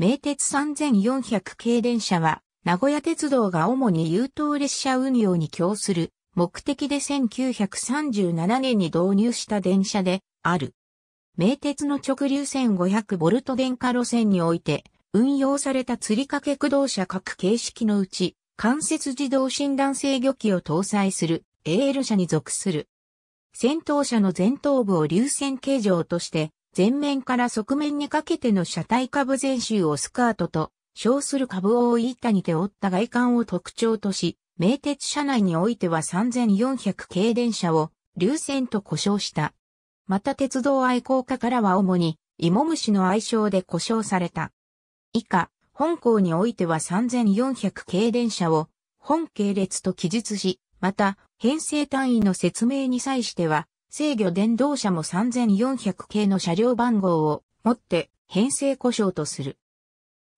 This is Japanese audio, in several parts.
名鉄3400系電車は、名古屋鉄道が主に優等列車運用に供する目的で1937年に導入した電車である。名鉄の直流線500ボルト電化路線において運用された吊り掛け駆動車各形式のうち関節自動診断制御機を搭載する AL 車に属する。先頭車の前頭部を流線形状として前面から側面にかけての車体下部全周をスカートと称する株をい板にて折った外観を特徴とし、名鉄車内においては3400系電車を流線と呼称した。また鉄道愛好家からは主に、芋虫の愛称で呼称された。以下、本校においては3400系電車を本系列と記述し、また、編成単位の説明に際しては、制御電動車も3400系の車両番号を持って編成故障とする。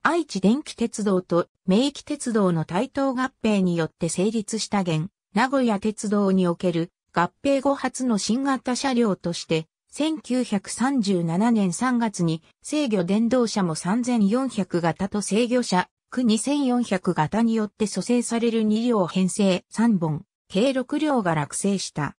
愛知電気鉄道と明記鉄道の対等合併によって成立した現、名古屋鉄道における合併後初の新型車両として、1937年3月に制御電動車も3400型と制御車区2400型によって蘇生される2両編成3本、計6両が落成した。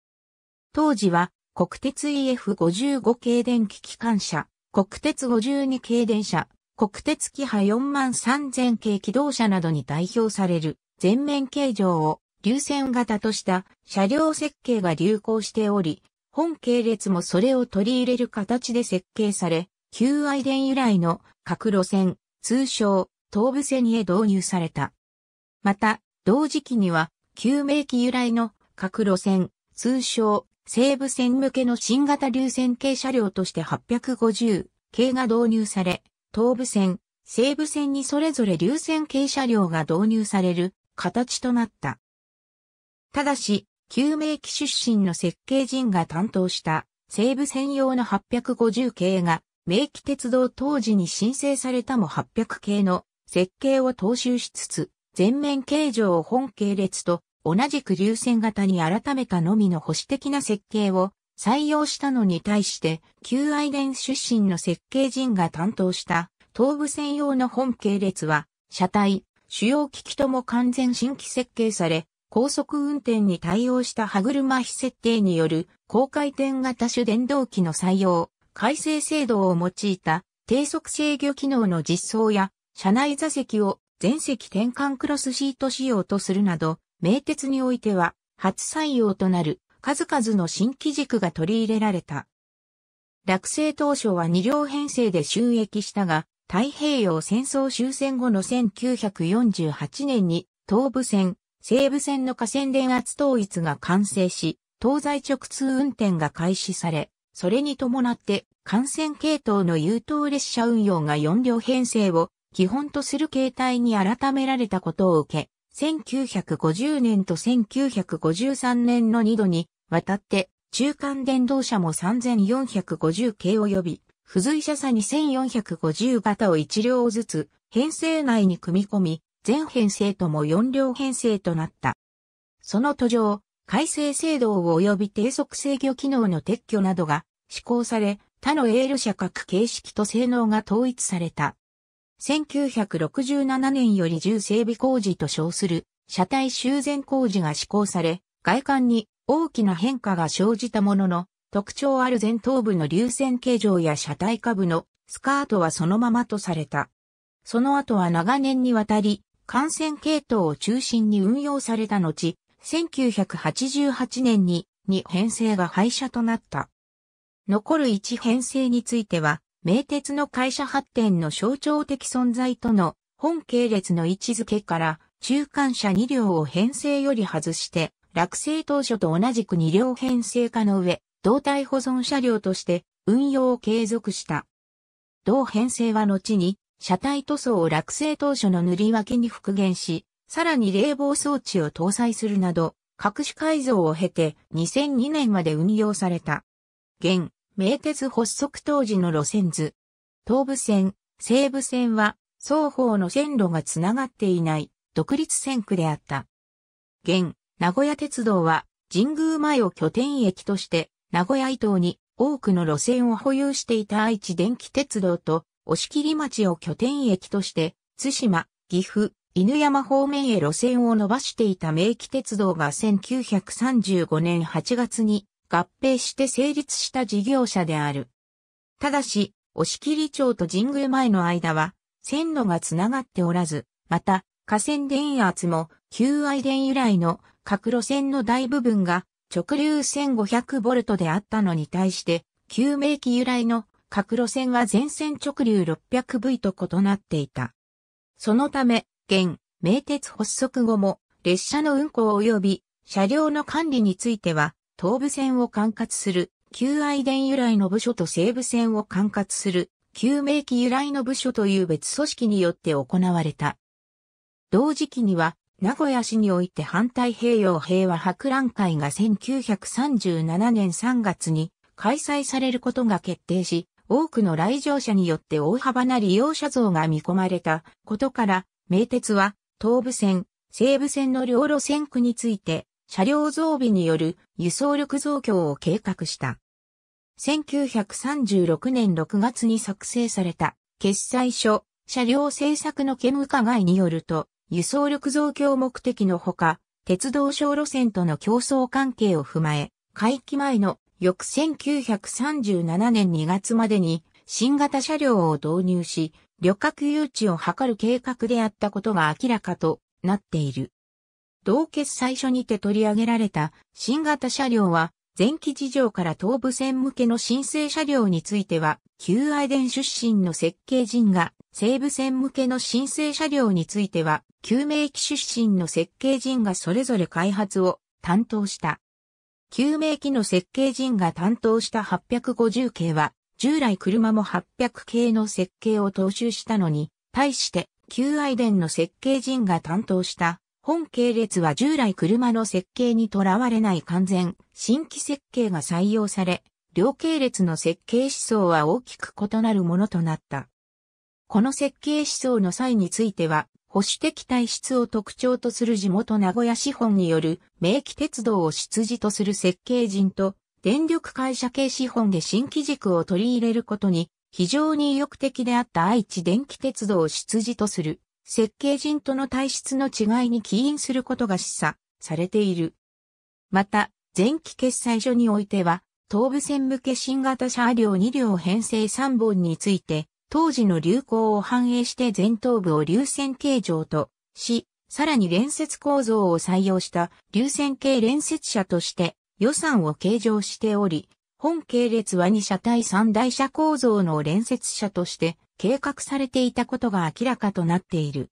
当時は国鉄 EF55 系電気機関車、国鉄52系電車、国鉄キハ4万3000系機動車などに代表される全面形状を流線型とした車両設計が流行しており、本系列もそれを取り入れる形で設計され、旧愛電由来の各路線、通称東武線へ導入された。また、同時期には、旧名機由来の各路線、通称西武線向けの新型流線形車両として850系が導入され、東武線、西武線にそれぞれ流線形車両が導入される形となった。ただし、救命機出身の設計人が担当した西武専用の850系が、名機鉄道当時に申請されたも800系の設計を踏襲しつつ、全面形状を本系列と同じく流線型に改めたのみの保守的な設計を採用したのに対して、旧愛ン出身の設計人が担当した東部専用の本系列は、車体、主要機器とも完全新規設計され、高速運転に対応した歯車非設定による高回転型主電動機の採用、改正制度を用いた低速制御機能の実装や、車内座席を全席転換クロスシート仕様とするなど、名鉄においては、初採用となる数々の新機軸が取り入れられた。落成当初は2両編成で収益したが、太平洋戦争終戦後の1948年に東部線、西部線の河川電圧統一が完成し、東西直通運転が開始され、それに伴って幹線系統の優等列車運用が4両編成を基本とする形態に改められたことを受け、1950年と1953年の2度にわたって中間電動車も3450系及び付随車差に1 4 5 0型を1両ずつ編成内に組み込み全編成とも4両編成となった。その途上、改正制度及び低速制御機能の撤去などが施行され、他のエール社各形式と性能が統一された。1967年より重整備工事と称する車体修繕工事が施行され、外観に大きな変化が生じたものの、特徴ある前頭部の流線形状や車体下部のスカートはそのままとされた。その後は長年にわたり、感染系統を中心に運用された後、1988年に2編成が廃車となった。残る1編成については、名鉄の会社発展の象徴的存在との本系列の位置づけから中間車2両を編成より外して落成当初と同じく2両編成化の上、胴体保存車両として運用を継続した。同編成は後に車体塗装を落成当初の塗り分けに復元し、さらに冷房装置を搭載するなど、各種改造を経て2002年まで運用された。現、名鉄発足当時の路線図。東武線、西武線は双方の線路がつながっていない独立線区であった。現、名古屋鉄道は神宮前を拠点駅として名古屋伊東に多くの路線を保有していた愛知電気鉄道と押切町を拠点駅として津島、岐阜、犬山方面へ路線を伸ばしていた名機鉄道が1935年8月に合併して成立した事業者である。ただし、押切町と神宮前の間は、線路がつながっておらず、また、河川電圧も、旧愛電由来の各路線の大部分が直流 1500V であったのに対して、旧命機由来の各路線は全線直流 600V と異なっていた。そのため、現、名鉄発足後も、列車の運行及び車両の管理については、東部線を管轄する旧愛伝由来の部署と西部線を管轄する旧明記由来の部署という別組織によって行われた。同時期には名古屋市において反対平洋平和博覧会が1937年3月に開催されることが決定し、多くの来場者によって大幅な利用者増が見込まれたことから、名鉄は東武線、西武線の両路線区について車両増備による輸送力増強を計画した。1936年6月に作成された決裁書、車両政策の兼務課外によると、輸送力増強目的のほか、鉄道省路線との競争関係を踏まえ、回帰前の翌1937年2月までに新型車両を導入し、旅客誘致を図る計画であったことが明らかとなっている。同決最初にて取り上げられた新型車両は、前期事情から東部線向けの申請車両については、旧愛電出身の設計人が、西部線向けの申請車両については、旧名機出身の設計人がそれぞれ開発を担当した。旧名機の設計人が担当した850系は、従来車も800系の設計を踏襲したのに、対して、旧愛電の設計人が担当した本系列は従来車の設計にとらわれない完全、新規設計が採用され、両系列の設計思想は大きく異なるものとなった。この設計思想の際については、保守的体質を特徴とする地元名古屋資本による名機鉄道を出自とする設計人と、電力会社系資本で新規軸を取り入れることに、非常に意欲的であった愛知電気鉄道を出自とする設計人との体質の違いに起因することが示唆されている。また、前期決裁所においては、東部線向け新型車両2両編成3本について、当時の流行を反映して前頭部を流線形状とし、さらに連接構造を採用した流線形連接車として予算を計上しており、本系列は2車対3台車構造の連接車として計画されていたことが明らかとなっている。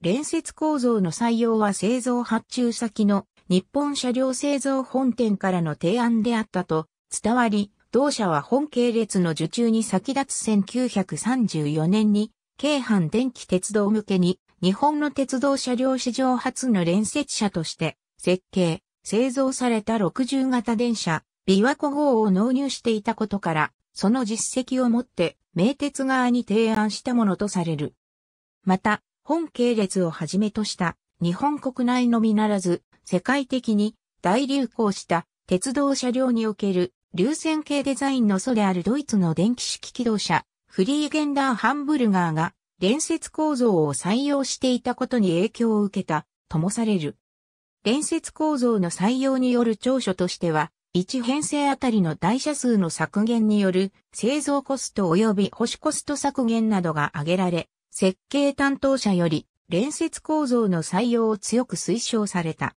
連接構造の採用は製造発注先の日本車両製造本店からの提案であったと伝わり、同社は本系列の受注に先立つ1934年に、京阪電気鉄道向けに日本の鉄道車両史上初の連接車として設計、製造された60型電車、琵琶湖号を納入していたことから、その実績をもって、名鉄側に提案したものとされる。また、本系列をはじめとした日本国内のみならず、世界的に大流行した鉄道車両における流線型デザインの祖であるドイツの電気式機動車、フリーゲンダーハンブルガーが連接構造を採用していたことに影響を受けたともされる。連接構造の採用による長所としては、1編成あたりの台車数の削減による製造コスト及び保守コスト削減などが挙げられ、設計担当者より連接構造の採用を強く推奨された。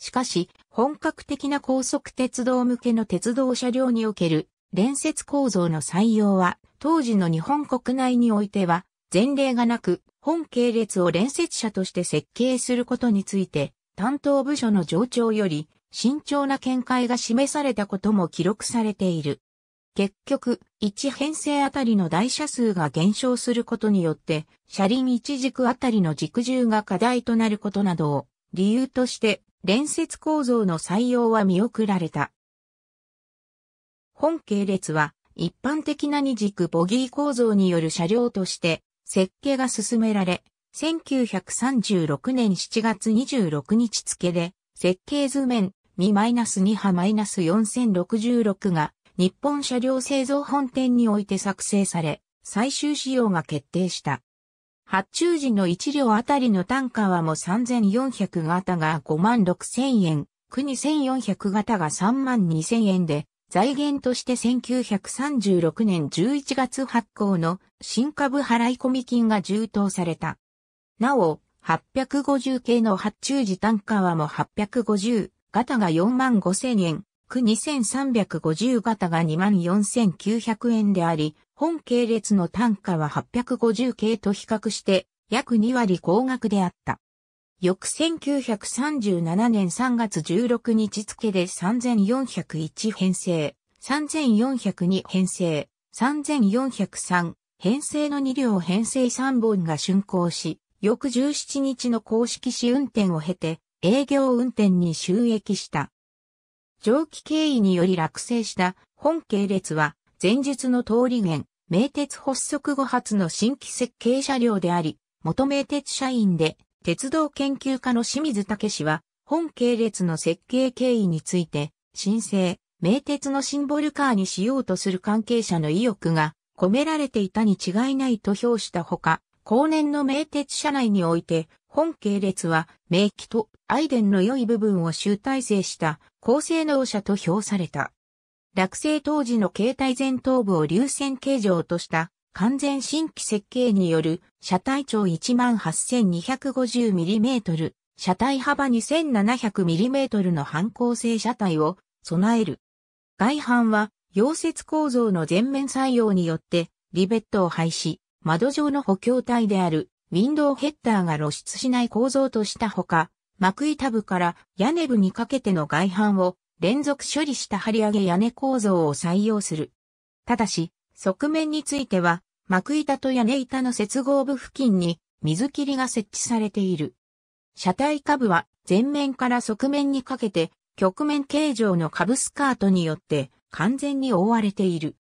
しかし、本格的な高速鉄道向けの鉄道車両における連接構造の採用は、当時の日本国内においては、前例がなく、本系列を連接車として設計することについて、担当部署の上長より慎重な見解が示されたことも記録されている。結局、1編成あたりの台車数が減少することによって、車輪1軸あたりの軸重が課題となることなどを理由として、連接構造の採用は見送られた。本系列は、一般的な二軸ボギー構造による車両として、設計が進められ、1936年7月26日付で、設計図面、2-2波 -4066 が日本車両製造本店において作成され、最終仕様が決定した。発注時の1両あたりの単価はも3400型が56000円、国1400型が32000円で、財源として1936年11月発行の新株払い込み金が充当された。なお、850系の発注時単価はも850、ガタが4万5千円、区2350ガタが2万4900円であり、本系列の単価は850系と比較して約2割高額であった。翌1937年3月16日付で3401編成、3402編成、3403編成の2両編成3本が竣工し、翌17日の公式試運転を経て、営業運転に収益した。蒸気経緯により落成した本系列は前述の通り源、名鉄発足後初の新規設計車両であり、元名鉄社員で鉄道研究家の清水武氏は本系列の設計経緯について申請、名鉄のシンボルカーにしようとする関係者の意欲が込められていたに違いないと評したほか、後年の名鉄社内において本系列は、名機とアイデンの良い部分を集大成した高性能車と評された。落成当時の携帯前頭部を流線形状とした完全新規設計による車体長 18,250mm、車体幅 2,700mm の反光性車体を備える。外板は溶接構造の全面採用によってリベットを廃止、窓状の補強体であるウィンドウヘッダーが露出しない構造としたほか、幕板部から屋根部にかけての外反を連続処理した張り上げ屋根構造を採用する。ただし、側面については、幕板と屋根板の接合部付近に水切りが設置されている。車体下部は前面から側面にかけて、曲面形状の下部スカートによって完全に覆われている。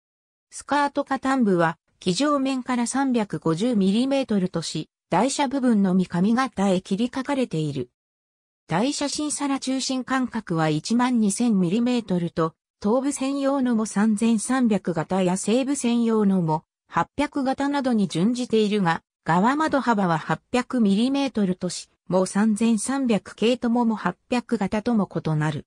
スカート下端部は、機上面から 350mm とし、台車部分のみ上型へ切り書かれている。台車新皿中心間隔は 12000mm と、東部専用のも3300型や西部専用のも800型などに準じているが、側窓幅は 800mm とし、もう3300系ともも800型とも異なる。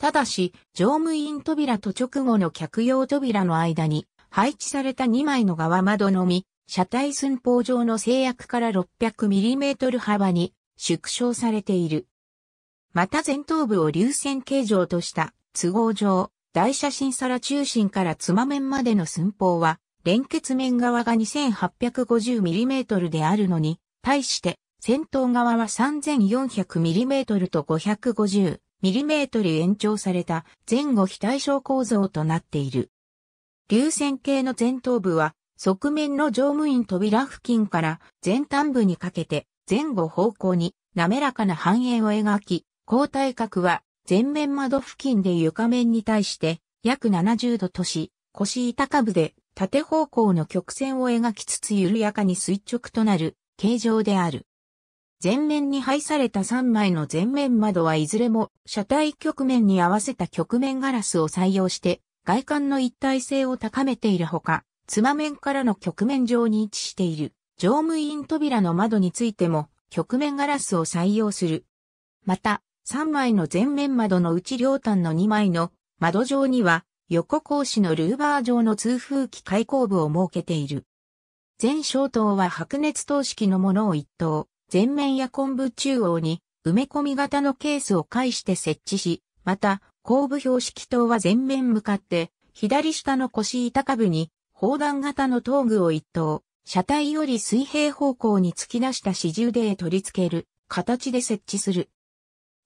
ただし、乗務員扉と直後の客用扉の間に配置された2枚の側窓のみ、車体寸法上の制約から 600mm 幅に縮小されている。また前頭部を流線形状とした都合上、大写真皿中心からつま面までの寸法は、連結面側が 2850mm であるのに、対して先頭側は 3400mm と 550mm 延長された前後非対称構造となっている。流線形の前頭部は側面の乗務員扉付近から前端部にかけて前後方向に滑らかな半円を描き、交代角は前面窓付近で床面に対して約70度とし、腰板下部で縦方向の曲線を描きつつ緩やかに垂直となる形状である。前面に配された3枚の前面窓はいずれも車体局面に合わせた局面ガラスを採用して外観の一体性を高めているほか、妻面からの局面上に位置している乗務員扉の窓についても局面ガラスを採用する。また、3枚の前面窓のうち両端の2枚の窓上には横格子のルーバー状の通風機開口部を設けている。全小灯は白熱灯式のものを1灯、前面や昆布中央に埋め込み型のケースを介して設置し、また後部標識灯は前面向かって左下の腰板下部に砲弾型の頭具を一等、車体より水平方向に突き出した支重で取り付ける形で設置する。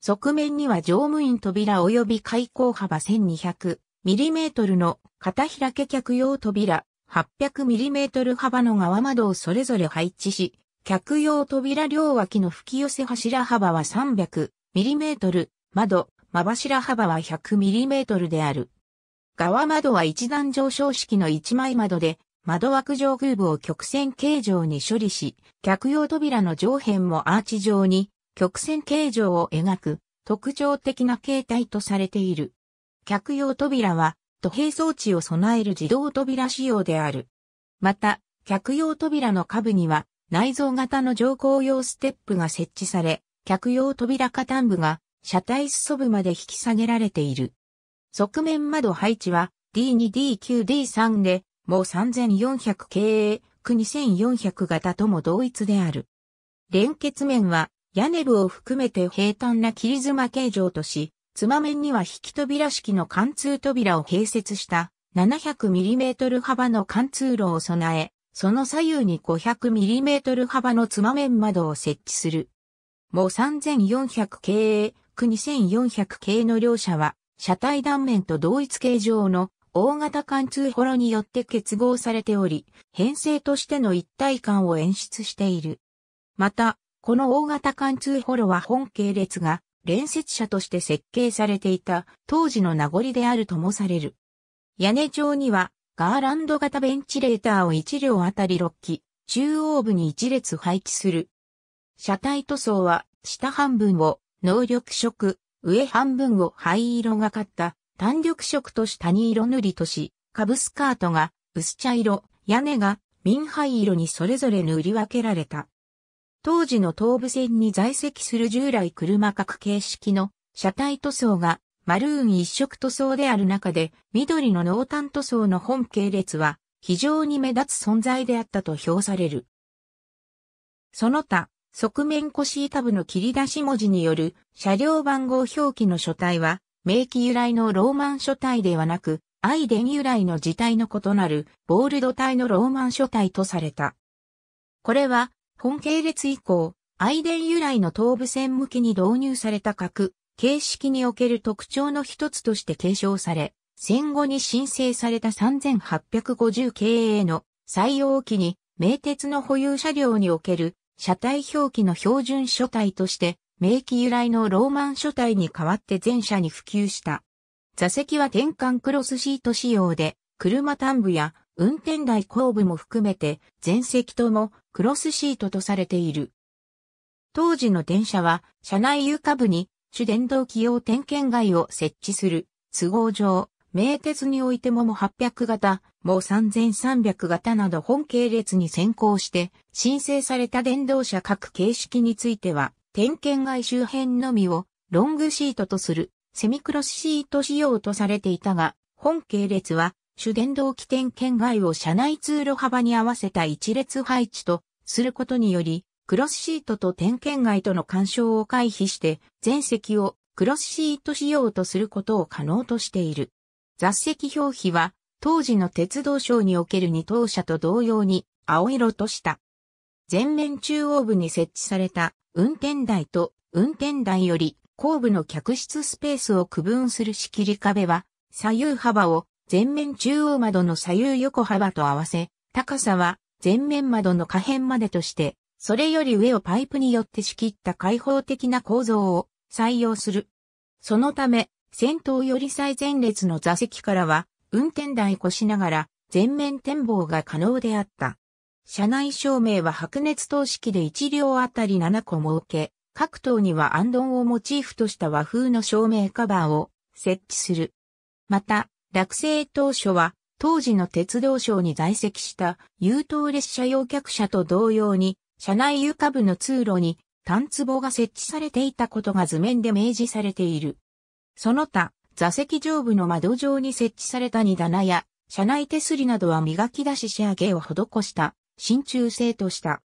側面には乗務員扉及び開口幅 1200mm の片開け客用扉 800mm 幅の側窓をそれぞれ配置し、客用扉両脇の吹き寄せ柱幅は 300mm、窓、間柱幅は 100mm である。側窓は一段上昇式の一枚窓で、窓枠上空部を曲線形状に処理し、客用扉の上辺もアーチ状に曲線形状を描く特徴的な形態とされている。客用扉は土平装置を備える自動扉仕様である。また、客用扉の下部には内蔵型の乗降用ステップが設置され、客用扉下端部が車体裾部まで引き下げられている。側面窓配置は D2D9D3 で、もう3400 k 営、区2400型とも同一である。連結面は屋根部を含めて平坦な切り妻形状とし、妻面には引き扉式の貫通扉を併設した 700mm 幅の貫通路を備え、その左右に 500mm 幅のつま面窓を設置する。もう3400系、区2400 k の両者は、車体断面と同一形状の大型貫通ホロによって結合されており、編成としての一体感を演出している。また、この大型貫通ホロは本系列が連接車として設計されていた当時の名残であるともされる。屋根上にはガーランド型ベンチレーターを1両あたり6機、中央部に1列配置する。車体塗装は下半分を能力色、上半分を灰色がかった単緑色とし谷色塗りとし、カブスカートが薄茶色、屋根が民灰色にそれぞれ塗り分けられた。当時の東武線に在籍する従来車各形式の車体塗装がマルーン一色塗装である中で緑の濃淡塗装の本系列は非常に目立つ存在であったと評される。その他、側面腰板部の切り出し文字による車両番号表記の書体は、名機由来のローマン書体ではなく、アイデン由来の字体の異なるボールド体のローマン書体とされた。これは、本系列以降、アイデン由来の東部線向きに導入された角、形式における特徴の一つとして継承され、戦後に申請された3850経営の採用期に、名鉄の保有車両における車体表記の標準書体として、名機由来のローマン書体に代わって全車に普及した。座席は転換クロスシート仕様で、車端部や運転台後部も含めて、全席ともクロスシートとされている。当時の電車は、車内床部に主電動機用点検外を設置する都合上、名鉄においてもも800型、も3300型など本系列に先行して申請された電動車各形式については、点検外周辺のみをロングシートとするセミクロスシート仕様とされていたが、本系列は主電動機点検外を車内通路幅に合わせた一列配置とすることにより、クロスシートと点検外との干渉を回避して、全席をクロスシート仕様とすることを可能としている。雑石表皮は、当時の鉄道省における二等車と同様に青色とした。前面中央部に設置された運転台と運転台より後部の客室スペースを区分する仕切り壁は左右幅を前面中央窓の左右横幅と合わせ、高さは前面窓の下辺までとして、それより上をパイプによって仕切った開放的な構造を採用する。そのため、先頭より最前列の座席からは、運転台越しながら、全面展望が可能であった。車内照明は白熱灯式で1両あたり7個設け、各棟にはアンドンをモチーフとした和風の照明カバーを設置する。また、落成当初は、当時の鉄道省に在籍した優等列車用客車と同様に、車内床部の通路に単壺が設置されていたことが図面で明示されている。その他、座席上部の窓上に設置された荷棚や、車内手すりなどは磨き出し仕上げを施した、真鍮製とした。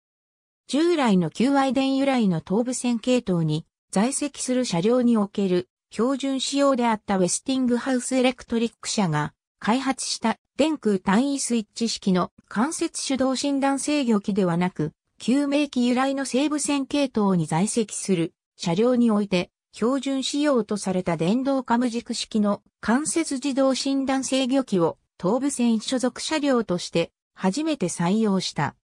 従来の旧愛電由来の東部線系統に在籍する車両における標準仕様であったウェスティングハウスエレクトリック社が開発した電空単位スイッチ式の関節手動診断制御機ではなく、救命機由来の西部線系統に在籍する車両において標準仕様とされた電動カム軸式の関節自動診断制御機を東武線所属車両として初めて採用した。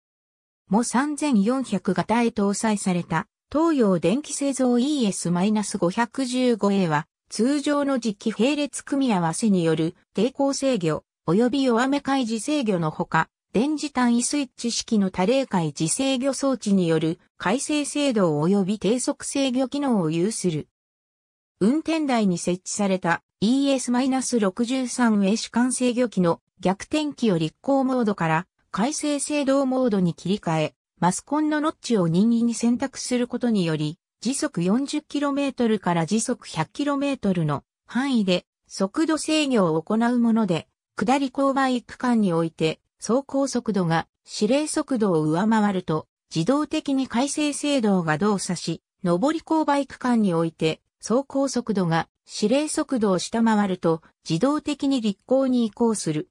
も3400型へ搭載された東洋電気製造 ES-515A は通常の磁気並列組み合わせによる抵抗制御及び弱め開示制御のほか、電磁単位スイッチ式の多例開示制御装置による回生制動及び低速制御機能を有する。運転台に設置された ES-63A 主管制御機の逆転機を立行モードから回生制動モードに切り替え、マスコンのノッチを任意に選択することにより、時速 40km から時速 100km の範囲で速度制御を行うもので、下り勾配区間において走行速度が指令速度を上回ると自動的に回生制動が動作し、上り勾配区間において走行速度が指令速度を下回ると自動的に立行に移行する。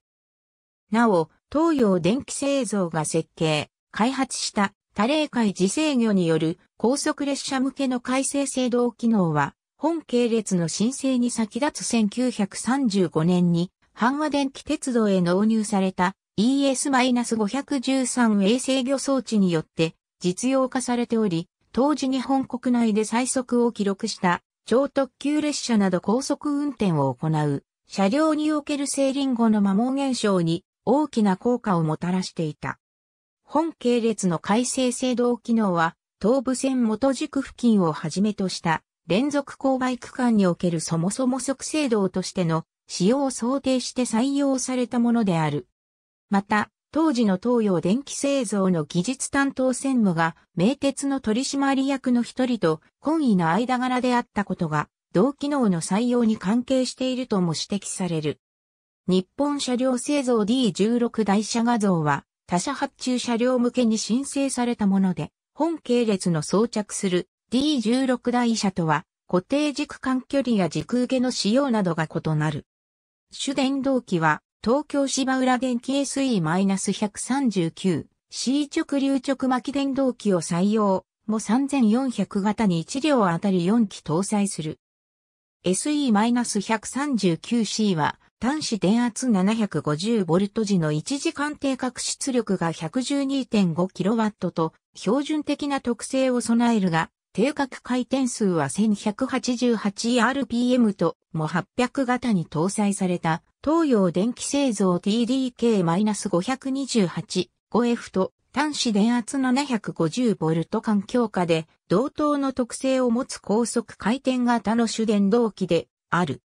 なお、東洋電気製造が設計、開発した多例会自制御による高速列車向けの改正制動機能は、本系列の申請に先立つ1935年に、阪和電気鉄道へ納入された ES-513 衛星魚装置によって実用化されており、当時日本国内で最速を記録した超特急列車など高速運転を行う、車両における精輪後の摩耗現象に大きな効果をもたらしていた。本系列の改正制動機能は、東武線元軸付近をはじめとした連続勾配区間におけるそもそも即制動としての使用を想定して採用されたものである。また、当時の東洋電気製造の技術担当専務が、名鉄の取締役の一人と、懇意な間柄であったことが、同機能の採用に関係しているとも指摘される。日本車両製造 D16 台車画像は、他社発注車両向けに申請されたもので、本系列の装着する D16 台車とは、固定軸間距離や軸受けの仕様などが異なる。主電動機は、東京芝浦電気 SE-139、C 直流直巻電動機を採用、も3400型に1両あたり4機搭載する。SE-139C は端子電圧 750V 時の1時間定格出力が 112.5kW と標準的な特性を備えるが、定格回転数は 1188rpm とも800型に搭載された東洋電気製造 TDK-528-5F と端子電圧 750V 環境下で同等の特性を持つ高速回転型の主電動機である。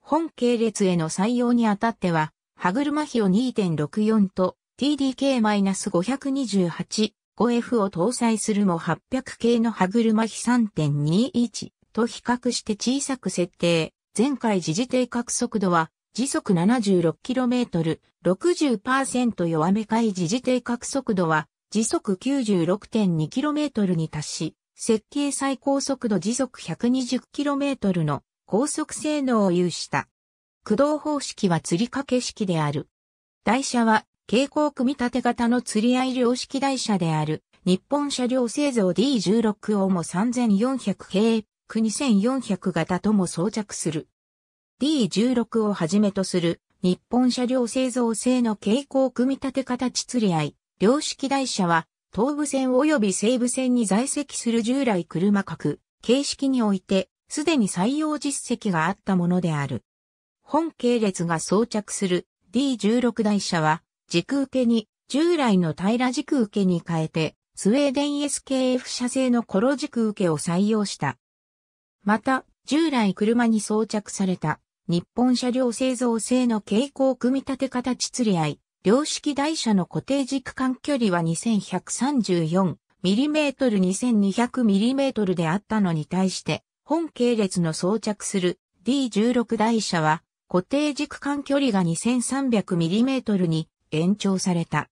本系列への採用にあたっては、歯車比を2.64と TDK-528 5F を搭載するも800系の歯車比3.21と比較して小さく設定。前回時事定角速度は時速 76km、60%弱め回時事定角速度は時速 96.2km に達し、設計最高速度時速 120km の高速性能を有した。駆動方式は吊り掛け式である。台車は蛍光組み立て型の釣り合い量式台車である、日本車両製造 D16 をも3400系、9400型とも装着する。D16 をはじめとする、日本車両製造製の蛍光組み立て形釣り合い、量式台車は、東部線及び西部線に在籍する従来車格、形式において、すでに採用実績があったものである。本系列が装着する D16 台車は、軸受けに、従来の平軸受けに変えて、スウェーデン SKF 社製のコロ軸受けを採用した。また、従来車に装着された、日本車両製造製の傾向組み立て方釣り合い、両式台車の固定軸間距離は 2134mm2200mm であったのに対して、本系列の装着する D16 台車は固定軸間距離が 2300mm に延長された。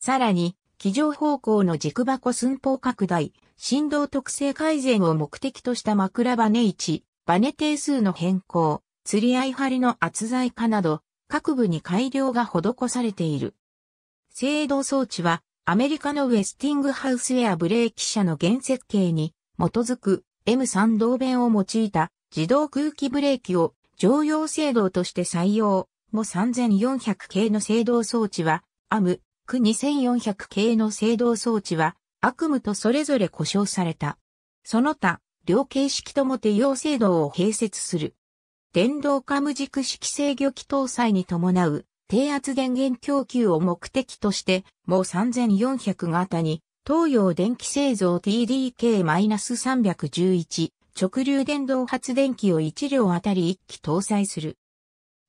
さらに、機上方向の軸箱寸法拡大、振動特性改善を目的とした枕バネ位置、バネ定数の変更、釣り合い針の厚材化など、各部に改良が施されている。制動装置は、アメリカのウェスティングハウスエアブレーキ社の原設計に基づく M3 導弁を用いた自動空気ブレーキを常用制度として採用。も3400系の制動装置は、アム、区2400系の制動装置は、悪夢とそれぞれ故障された。その他、両形式とも手用制動を併設する。電動化無軸式制御機搭載に伴う低圧電源供給を目的として、もう3400型に、東洋電気製造 TDK-311 直流電動発電機を1両あたり1機搭載する。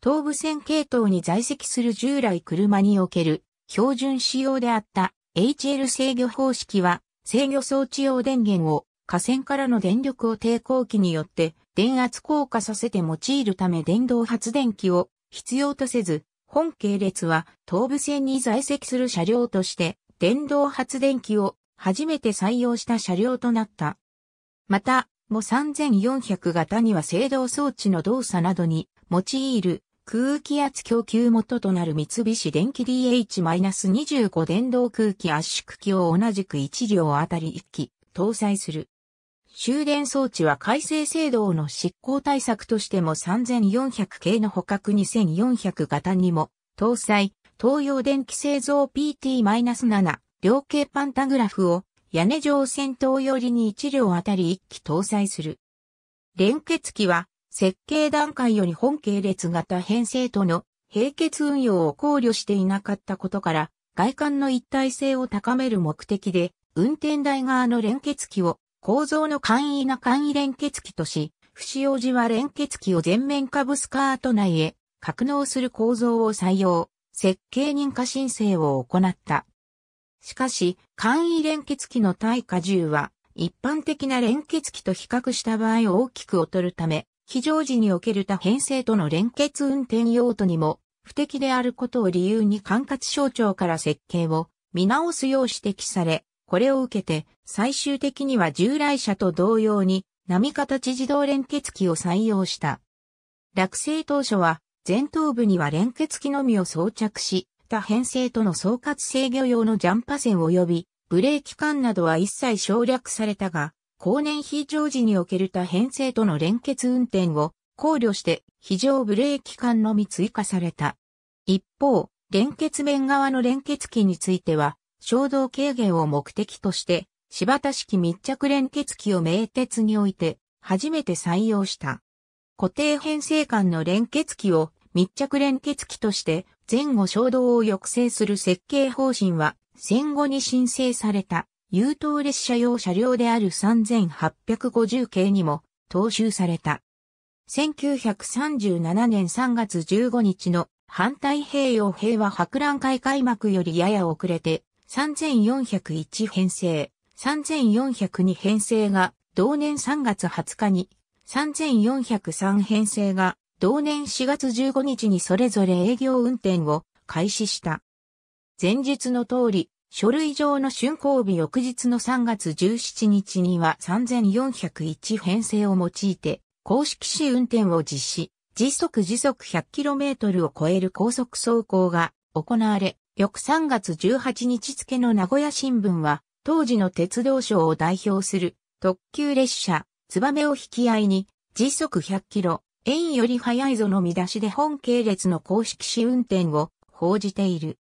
東武線系統に在籍する従来車における標準仕様であった HL 制御方式は制御装置用電源を架線からの電力を抵抗器によって電圧降下させて用いるため電動発電機を必要とせず、本系列は東武線に在籍する車両として電動発電機を初めて採用した車両となった。また、も3400型には制動装置の動作などに用いる空気圧供給元となる三菱電機 DH-25 電動空気圧縮機を同じく1両あたり1機搭載する。終電装置は改正制度の執行対策としても3400系の捕獲2400型にも搭載、東洋電気製造 PT-7 両系パンタグラフを屋根上先頭寄りに1両あたり1機搭載する。連結機は設計段階より本系列型編成との並結運用を考慮していなかったことから、外観の一体性を高める目的で、運転台側の連結機を構造の簡易な簡易連結機とし、不使用時は連結機を全面下部スカート内へ格納する構造を採用、設計認可申請を行った。しかし、簡易連結機の耐荷重は、一般的な連結機と比較した場合大きく劣るため、非常時における多編成との連結運転用途にも不適であることを理由に管轄省庁から設計を見直すよう指摘され、これを受けて最終的には従来車と同様に波形自動連結機を採用した。落成当初は前頭部には連結機のみを装着し、多編成との総括制御用のジャンパ線及びブレーキ管などは一切省略されたが、後年非常時における多編成との連結運転を考慮して非常ブレーキ管のみ追加された。一方、連結面側の連結器については、衝動軽減を目的として、柴田式密着連結器を名鉄において、初めて採用した。固定編成間の連結器を密着連結器として前後衝動を抑制する設計方針は戦後に申請された。優等列車用車両である3850系にも踏襲された。1937年3月15日の反太平洋平和博覧会開幕よりやや遅れて3401編成、3402編成が同年3月20日に、3403編成が同年4月15日にそれぞれ営業運転を開始した。前述の通り、書類上の竣工日翌日の3月17日には3401編成を用いて、公式試運転を実施、時速時速 100km を超える高速走行が行われ、翌3月18日付の名古屋新聞は、当時の鉄道省を代表する特急列車、ツバメを引き合いに、時速 100km、円より速いぞの見出しで本系列の公式試運転を報じている。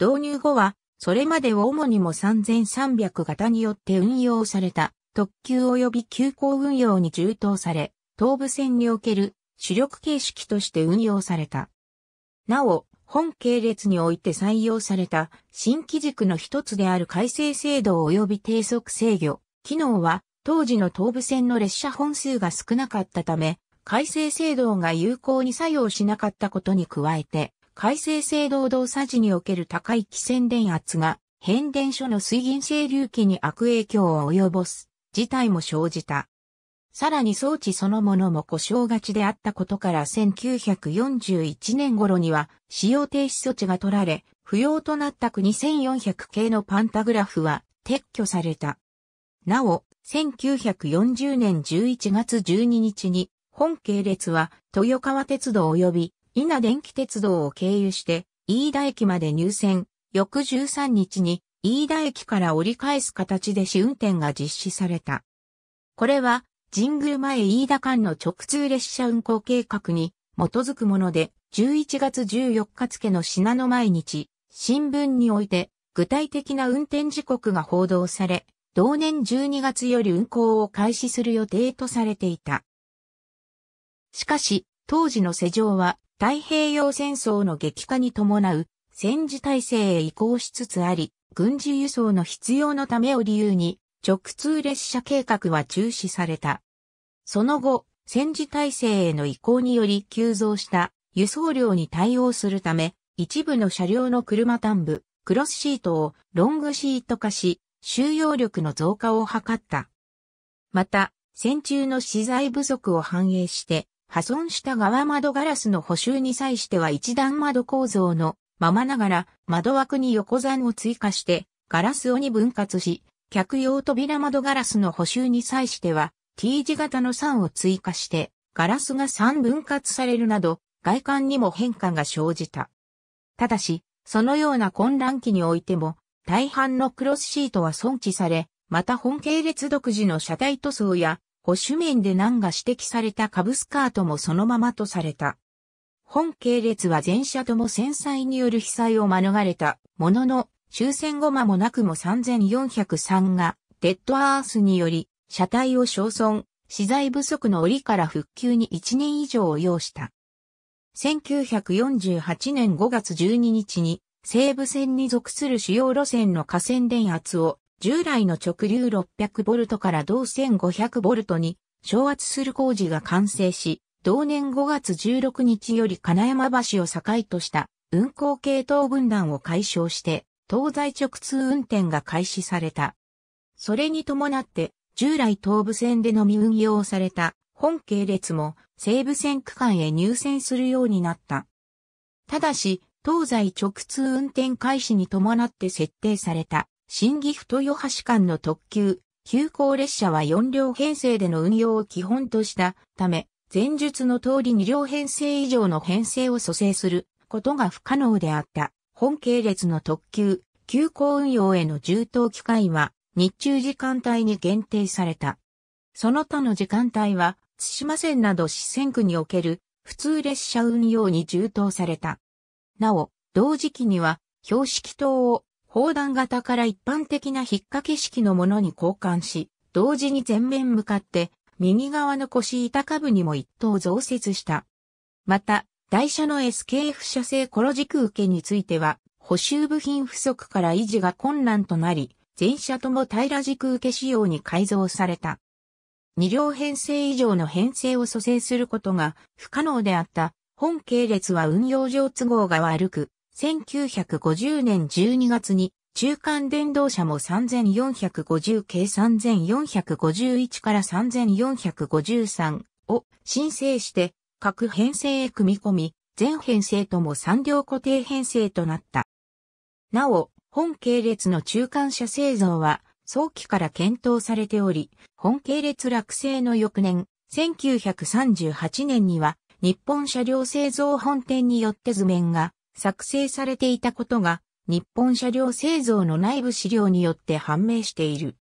導入後は、それまでを主にも3300型によって運用された特急及び急行運用に充当され、東武線における主力形式として運用された。なお、本系列において採用された新機軸の一つである改正制度及び低速制御、機能は当時の東武線の列車本数が少なかったため、改正制度が有効に作用しなかったことに加えて、改正制動動作時における高い気線電圧が変電所の水銀整流器に悪影響を及ぼす事態も生じた。さらに装置そのものも故障がちであったことから1941年頃には使用停止措置が取られ、不要となった区1400系のパンタグラフは撤去された。なお、1940年11月12日に本系列は豊川鉄道及び伊那電気鉄道を経由して、飯田駅まで入線、翌13日に、飯田駅から折り返す形で試運転が実施された。これは、神宮前飯田間の直通列車運行計画に基づくもので、11月14日付の品の毎日、新聞において、具体的な運転時刻が報道され、同年12月より運行を開始する予定とされていた。しかし、当時の世錠は、太平洋戦争の激化に伴う戦時体制へ移行しつつあり、軍事輸送の必要のためを理由に、直通列車計画は中止された。その後、戦時体制への移行により急増した輸送量に対応するため、一部の車両の車端部、クロスシートをロングシート化し、収容力の増加を図った。また、戦中の資材不足を反映して、破損した側窓ガラスの補修に際しては一段窓構造のままながら窓枠に横山を追加してガラスを2分割し、客用扉窓ガラスの補修に際しては T 字型の3を追加してガラスが3分割されるなど外観にも変化が生じた。ただし、そのような混乱期においても大半のクロスシートは損置され、また本系列独自の車体塗装や保守面で難が指摘されたカブスカートもそのままとされた。本系列は全車とも戦災による被災を免れたものの、終戦後間もなくも3403がデッドアースにより車体を焼損、資材不足の折から復旧に1年以上を要した。1948年5月12日に西武線に属する主要路線の河川電圧を従来の直流6 0 0ボルトから同1 5 0 0ボルトに昇圧する工事が完成し、同年5月16日より金山橋を境とした運行系統分断を解消して、東西直通運転が開始された。それに伴って、従来東部線でのみ運用された本系列も西部線区間へ入線するようになった。ただし、東西直通運転開始に伴って設定された新岐阜豊橋間の特急、急行列車は4両編成での運用を基本としたため、前述の通り2両編成以上の編成を蘇生することが不可能であった。本系列の特急、急行運用への充当機会は日中時間帯に限定された。その他の時間帯は、津島線など四川区における普通列車運用に充当された。なお、同時期には標識灯を砲弾型から一般的な引っ掛け式のものに交換し、同時に前面向かって右側の腰板下部にも一等増設した。また、台車の SKF 車製コロ軸受けについては、補修部品不足から維持が困難となり、全車とも平ら軸受け仕様に改造された。二両編成以上の編成を蘇生することが不可能であった本系列は運用上都合が悪く、1950年12月に中間電動車も3450系3451から3453を申請して各編成へ組み込み、全編成とも3両固定編成となった。なお、本系列の中間車製造は早期から検討されており、本系列落成の翌年、1938年には日本車両製造本店によって図面が作成されていたことが、日本車両製造の内部資料によって判明している。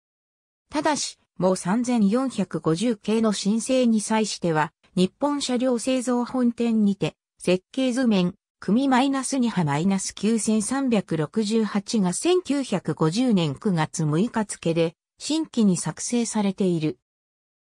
ただし、もう3450系の申請に際しては、日本車両製造本店にて、設計図面、組 -2 波 -9368 が1950年9月6日付で、新規に作成されている。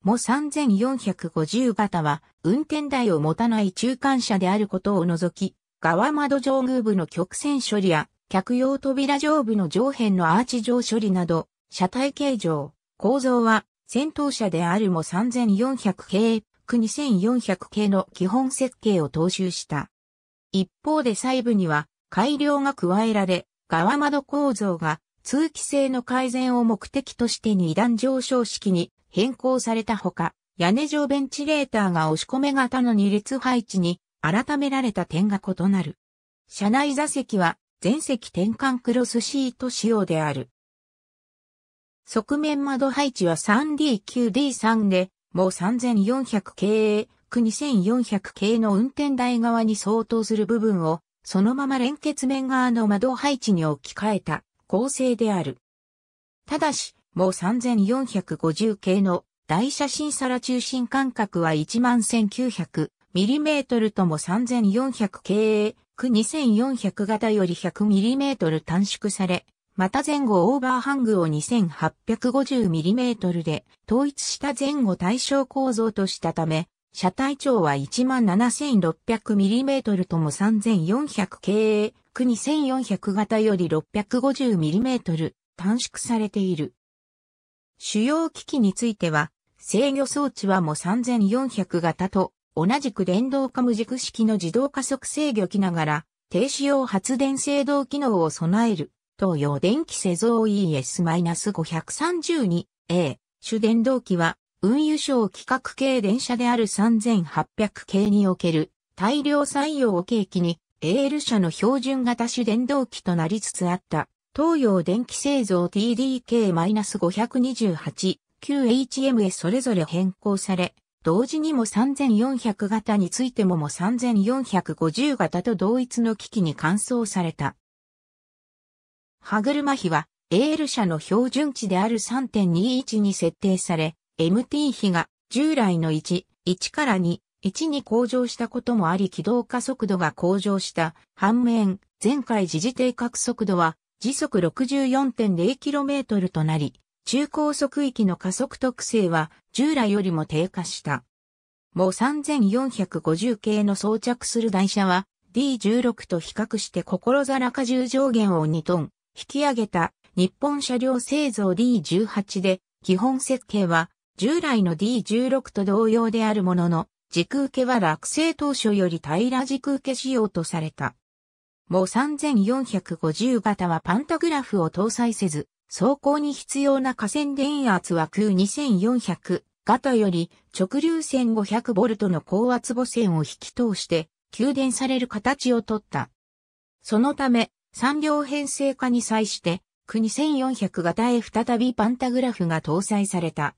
も3450型は、運転台を持たない中間車であることを除き、側窓上宮部の曲線処理や、客用扉上部の上辺のアーチ上処理など、車体形状、構造は、戦闘車であるも3400系、区2400系の基本設計を踏襲した。一方で細部には改良が加えられ、側窓構造が通気性の改善を目的として二段上昇式に変更されたほか、屋根上ベンチレーターが押し込め型の二列配置に改められた点が異なる。車内座席は全席転換クロスシート仕様である。側面窓配置は 3D9D3 で、もう3400系、92400系の運転台側に相当する部分を、そのまま連結面側の窓配置に置き換えた構成である。ただし、もう3450系の台車真皿中心間隔は11900 mm とも 3400K、区2400型より 100mm 短縮され、また前後オーバーハングを 2850mm で統一した前後対称構造としたため、車体長は 17600mm とも 3400K、区2400型より 650mm 短縮されている。主要機器については、制御装置はも3400型と同じく電動化無軸式の自動加速制御機ながら、低使用発電制動機能を備える、東洋電気製造 ES-532A、主電動機は、運輸省規格系電車である3800系における大量採用を契機に AL 社の標準型主電動機となりつつあった東洋電気製造 TDK-528QHM へそれぞれ変更され同時にも3400型についてもも3450型と同一の機器に換装された。歯車比は AL 社の標準値である3.21に設定され、MT 比が従来の1、1から2、1に向上したこともあり軌道加速度が向上した。反面、前回時事定格速度は時速 64.0km となり、中高速域の加速特性は従来よりも低下した。もう3450系の装着する台車は D16 と比較して心皿か重上限を2トン引き上げた日本車両製造 D18 で基本設計は従来の D16 と同様であるものの軸受けは落成当初より平ら軸受け仕様とされた。もう3450型はパンタグラフを搭載せず走行に必要な河川電圧は空2400型より直流線 500V の高圧母線を引き通して給電される形をとった。そのため、3両編成化に際して、区2400型へ再びパンタグラフが搭載された。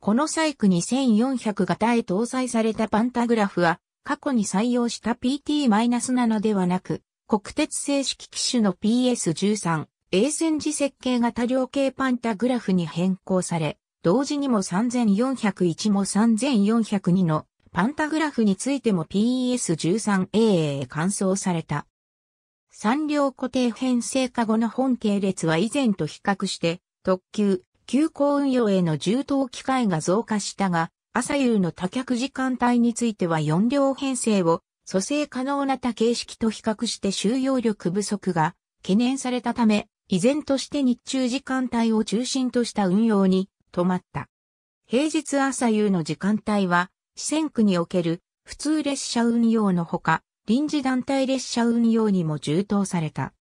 この際区2400型へ搭載されたパンタグラフは、過去に採用した PT-7 ではなく、国鉄正式機種の PS13 A 線時設計型量系パンタグラフに変更され、同時にも3401も3402のパンタグラフについても PES13A a へ換装された。三両固定編成化後の本系列は以前と比較して、特急、急行運用への充当機会が増加したが、朝夕の多客時間帯については4両編成を組成可能な多形式と比較して収容力不足が懸念されたため、依然として日中時間帯を中心とした運用に止まった。平日朝夕の時間帯は、四川区における普通列車運用のほか、臨時団体列車運用にも充当された。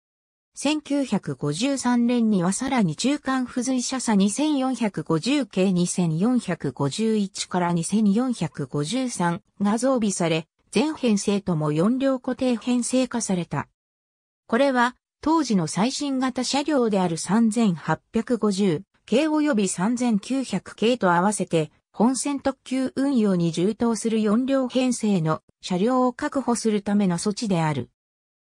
1953年にはさらに中間付随車差2450系2451から2453が増備され、全編成とも4両固定編成化された。これは当時の最新型車両である3850系及び3900系と合わせて、本線特急運用に充当する4両編成の車両を確保するための措置である。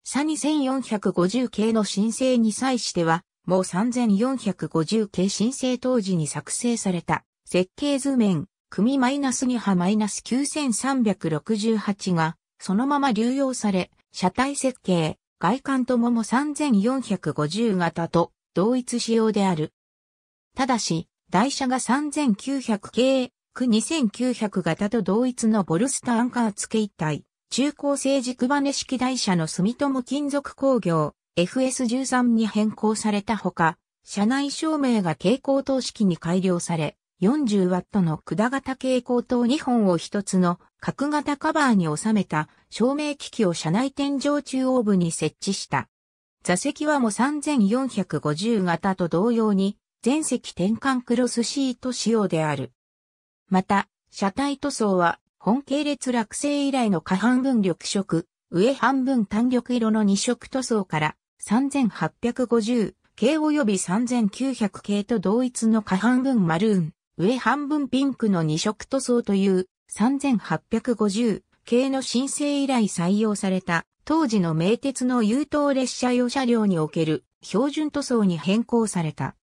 サ2450系の申請に際しては、もう3450系申請当時に作成された設計図面、組 -2 波 -9368 がそのまま流用され、車体設計、外観ともも3450型と同一仕様である。ただし、台車が3900系、区2900型と同一のボルスターアンカー付け一体、中高生軸バネ式台車の住友金属工業 FS13 に変更されたほか、車内照明が蛍光灯式に改良され、4 0トの管型蛍光灯2本を1つの角型カバーに収めた照明機器を車内天井中央部に設置した。座席はも3450型と同様に全席転換クロスシート仕様である。また、車体塗装は本系列落成以来の下半分緑色、上半分単緑色の2色塗装から3850系及び3900系と同一の下半分マルーン、上半分ピンクの二色塗装という3850系の申請以来採用された当時の名鉄の優等列車用車両における標準塗装に変更された。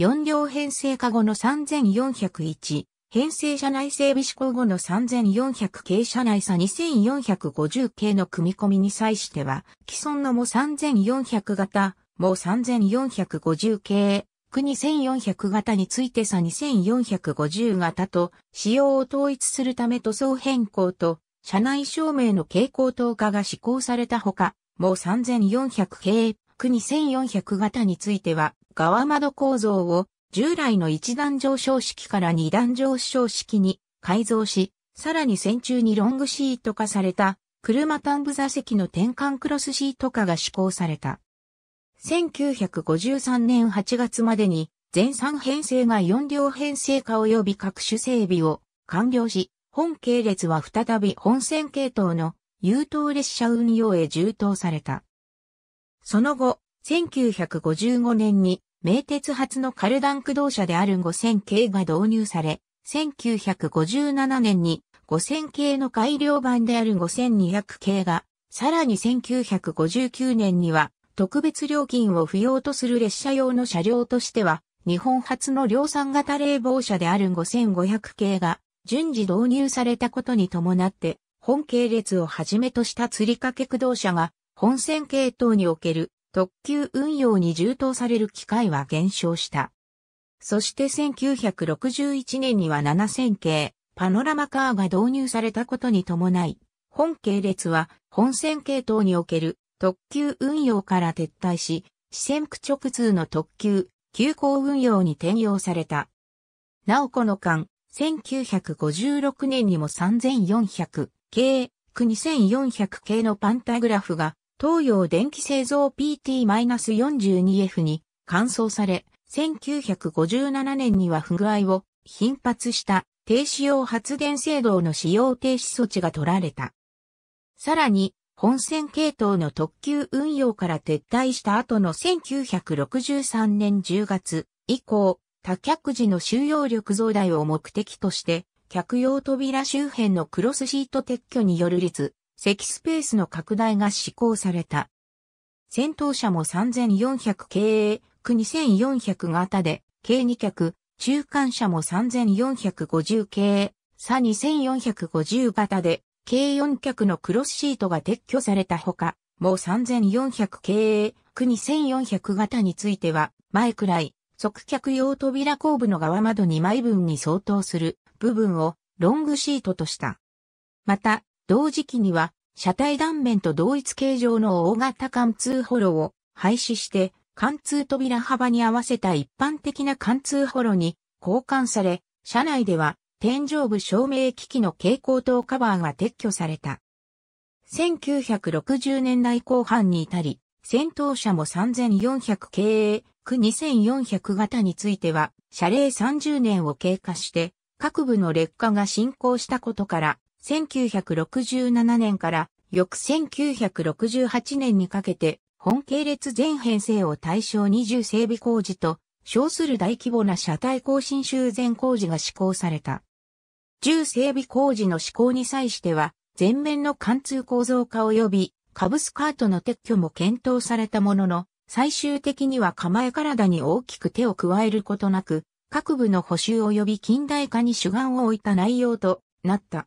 4両編成化後の3401、編成車内整備施行後の3400系車内差2450系の組み込みに際しては、既存のも3400型、も3450系、ク2400型について差2450型と仕様を統一するため塗装変更と車内照明の蛍光灯化が施行されたほか、もう3400系ク2400型については側窓構造を従来の一段上昇式から2段上昇式に改造し、さらに線中にロングシート化された車端部座席の転換クロスシート化が施行された。1953年8月までに、全3編成が4両編成化及び各種整備を完了し、本系列は再び本線系統の優等列車運用へ充当された。その後、1955年に名鉄初のカルダン駆動車である5000系が導入され、1957年に5000系の改良版である5200系が、さらに1959年には特別料金を不要とする列車用の車両としては、日本初の量産型冷房車である5500系が順次導入されたことに伴って、本系列をはじめとした吊り掛け駆動車が本線系統における特急運用に充当される機会は減少した。そして1961年には7000系パノラマカーが導入されたことに伴い、本系列は本線系統における特急運用から撤退し、四川区直通の特急、急行運用に転用された。なおこの間、1956年にも3400系、区2400系のパンタグラフが東洋電気製造 PT-42F に換装され、1957年には不具合を頻発した低使用発電制度の使用停止措置が取られた。さらに、本線系統の特急運用から撤退した後の1963年10月以降、多客時の収容力増大を目的として、客用扉周辺のクロスシート撤去による率、席スペースの拡大が施行された。先頭車も3400系区2400型で、計2脚、中間車も3450系、差2450型で、計4脚のクロスシートが撤去されたほか、もう3400系、区2400型については、前くらい、側脚用扉後部の側窓2枚分に相当する部分をロングシートとした。また、同時期には、車体断面と同一形状の大型貫通ホロを廃止して、貫通扉幅に合わせた一般的な貫通ホロに交換され、車内では天井部照明機器の蛍光灯カバーが撤去された。1960年代後半に至り、戦闘車も3400経営、区2400型については、謝礼30年を経過して、各部の劣化が進行したことから、1967年から翌1968年にかけて、本系列全編成を対象20整備工事と、称する大規模な車体更新修繕工事が施行された。銃整備工事の施行に際しては、全面の貫通構造化及び、カブスカートの撤去も検討されたものの、最終的には構え体に大きく手を加えることなく、各部の補修及び近代化に主眼を置いた内容となった。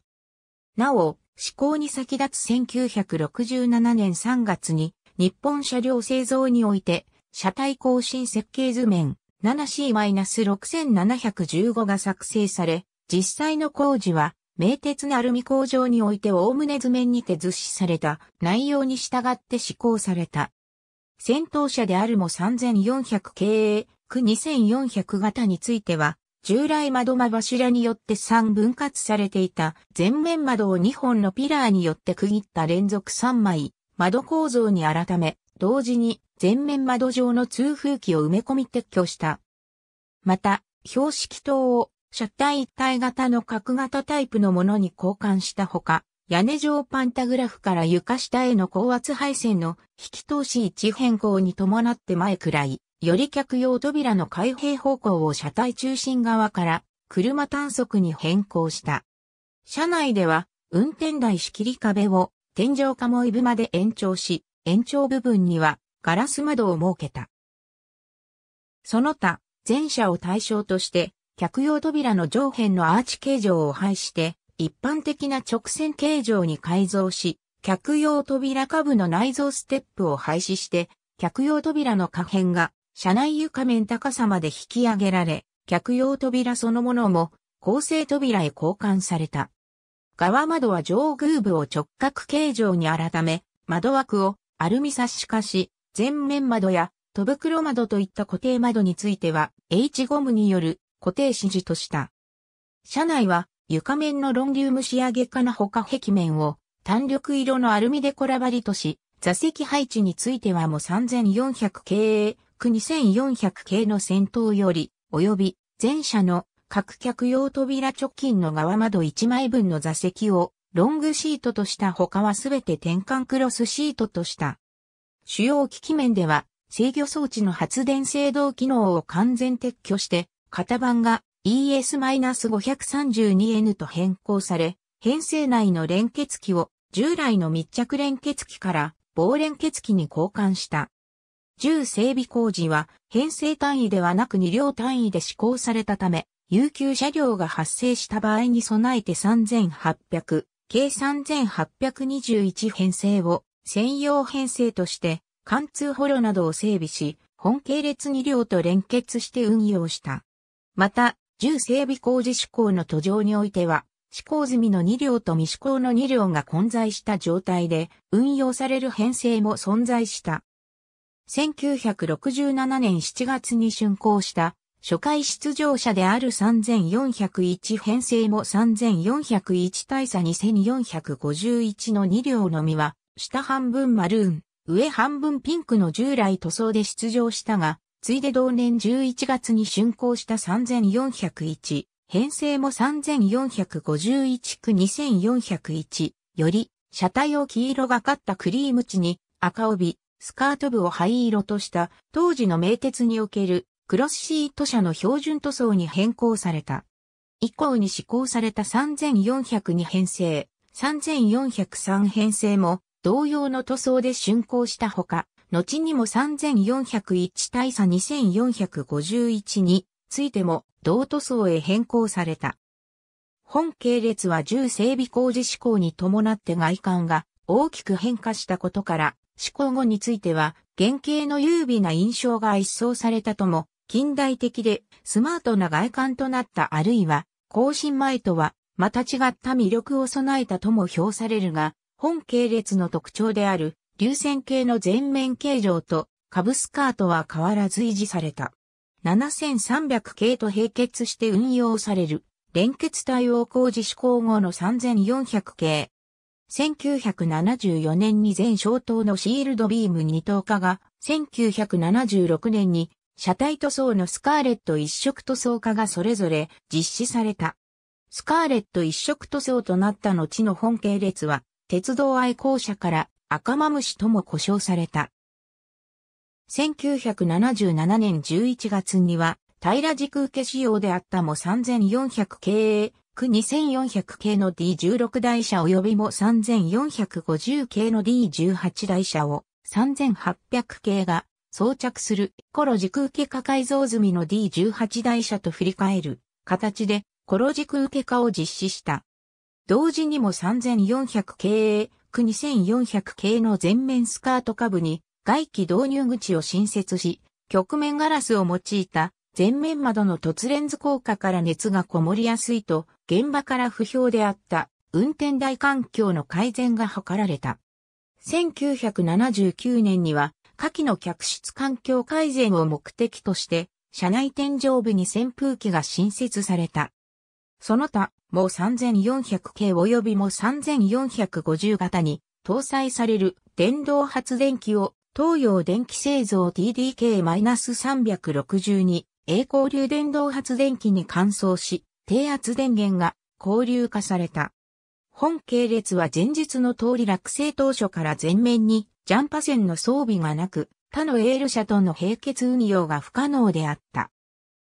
なお、施行に先立つ1967年3月に、日本車両製造において、車体更新設計図面 7C-6715 が作成され、実際の工事は、名鉄のアルミ工場においておおむね図面にて図示された内容に従って施行された。戦闘車であるも3400系、区2400型については、従来窓間柱によって3分割されていた前面窓を2本のピラーによって区切った連続3枚、窓構造に改め、同時に前面窓上の通風機を埋め込み撤去した。また、標識灯を車体一体型の角型タイプのものに交換したほか、屋根上パンタグラフから床下への高圧配線の引き通し位置変更に伴って前くらい、より客用扉の開閉方向を車体中心側から車短足に変更した。車内では運転台仕切り壁を天井かもいぶまで延長し、延長部分にはガラス窓を設けた。その他、全車を対象として客用扉の上辺のアーチ形状を廃して、一般的な直線形状に改造し、客用扉下部の内蔵ステップを廃止して、客用扉の下辺が車内床面高さまで引き上げられ、客用扉そのものも構成扉へ交換された。側窓は上宮部を直角形状に改め、窓枠をアルミサッシ化し、前面窓や戸袋窓といった固定窓については H ゴムによる固定指示とした。車内は床面のロンリウム仕上げ化のほか壁面を単緑色のアルミでこらばりとし、座席配置についてはも3400系、92400系の先頭より、及び前車の各客用扉直近の側窓1枚分の座席をロングシートとした他はすべて転換クロスシートとした。主要機器面では制御装置の発電制動機能を完全撤去して型番が ES-532N と変更され、編成内の連結機を従来の密着連結機から棒連結機に交換した。銃整備工事は編成単位ではなく2両単位で施行されたため、有給車両が発生した場合に備えて3800、計3821編成を専用編成として貫通ホロなどを整備し、本系列2両と連結して運用した。また、重整備工事施行の途上においては、施行済みの2両と未施行の2両が混在した状態で運用される編成も存在した。1967年7月に竣工した初回出場者である3401編成も3401大佐2451の2両のみは下半分マルーン、上半分ピンクの従来塗装で出場したが、次いで同年11月に竣工した3401、編成も3451区2401、より、車体を黄色がかったクリーム地に、赤帯、スカート部を灰色とした、当時の名鉄における、クロスシート車の標準塗装に変更された。以降に施行された3402編成、3403編成も同様の塗装で竣工したほか、後にも3401大佐2451についても同塗装へ変更された。本系列は重整備工事施行に伴って外観が大きく変化したことから、施行後については原型の優美な印象が一掃されたとも、近代的でスマートな外観となったあるいは、更新前とはまた違った魅力を備えたとも評されるが、本系列の特徴である流線形の前面形状とカブスカートは変わらず維持された。7300系と並結して運用される連結対応工事施行後の3400系。1974年に全消灯のシールドビーム二等化が、1976年に車体塗装のスカーレット一色塗装化がそれぞれ実施された。スカーレット一色塗装となった後の本系列は、鉄道愛好者から赤マムシとも呼称された。1977年11月には、平軸受け仕様であったも3400系、区2400系の D16 台車及びも3450系の D18 台車を3800系が装着する頃軸受け化改造済みの D18 台車と振り返る形で、頃軸受け化を実施した。同時にも3400系、区2400系の全面スカート下部に外気導入口を新設し、局面ガラスを用いた全面窓の突レンズ効果から熱がこもりやすいと、現場から不評であった運転台環境の改善が図られた。1979年には、下記の客室環境改善を目的として、車内天井部に扇風機が新設された。その他、も3400系及びも3450型に搭載される電動発電機を東洋電気製造 TDK-362 栄光流電動発電機に換装し、低圧電源が交流化された。本系列は前述の通り落成当初から前面にジャンパ線の装備がなく、他のエール車との並結運用が不可能であった。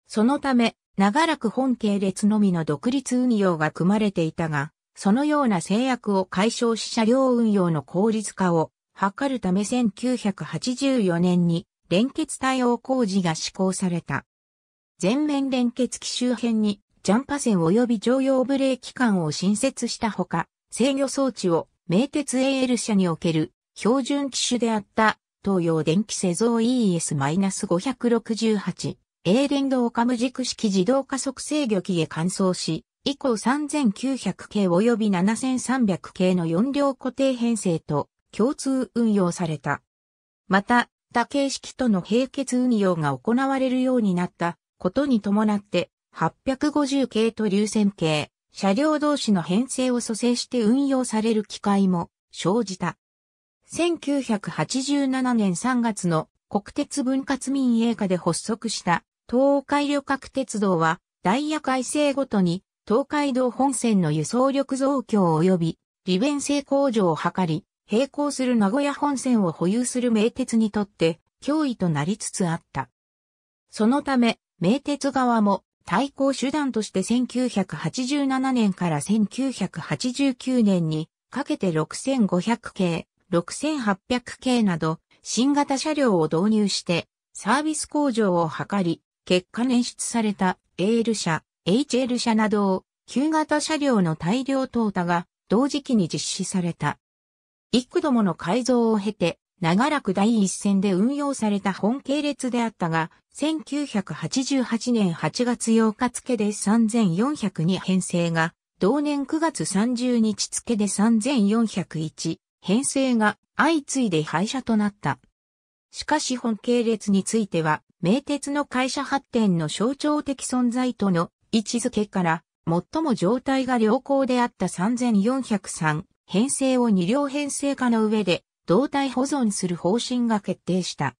そのため、長らく本系列のみの独立運用が組まれていたが、そのような制約を解消し車両運用の効率化を図るため1984年に連結対応工事が施行された。全面連結機周辺にジャンパ線及び常用ブレーキ管を新設したほか、制御装置を名鉄 AL 車における標準機種であった東洋電気製造 ES-568 英ド動カ無軸式自動加速制御機へ換装し、以降3900系及び7300系の4両固定編成と共通運用された。また、多形式との並結運用が行われるようになったことに伴って、850系と流線系、車両同士の編成を蘇生して運用される機会も生じた。1987年3月の国鉄分割民営化で発足した東海旅客鉄道は、ダイヤ改正ごとに、東海道本線の輸送力増強及び、利便性向上を図り、並行する名古屋本線を保有する名鉄にとって、脅威となりつつあった。そのため、名鉄側も、対抗手段として1987年から1989年にかけて6500系、6800系など新型車両を導入してサービス向上を図り結果捻出された AL 車、HL 車などを旧型車両の大量淘汰が同時期に実施された。幾度もの改造を経て、長らく第一線で運用された本系列であったが、1988年8月8日付で3402編成が、同年9月30日付で3401編成が相次いで廃車となった。しかし本系列については、名鉄の会社発展の象徴的存在との位置づけから、最も状態が良好であった3403編成を2両編成化の上で、胴体保存する方針が決定した。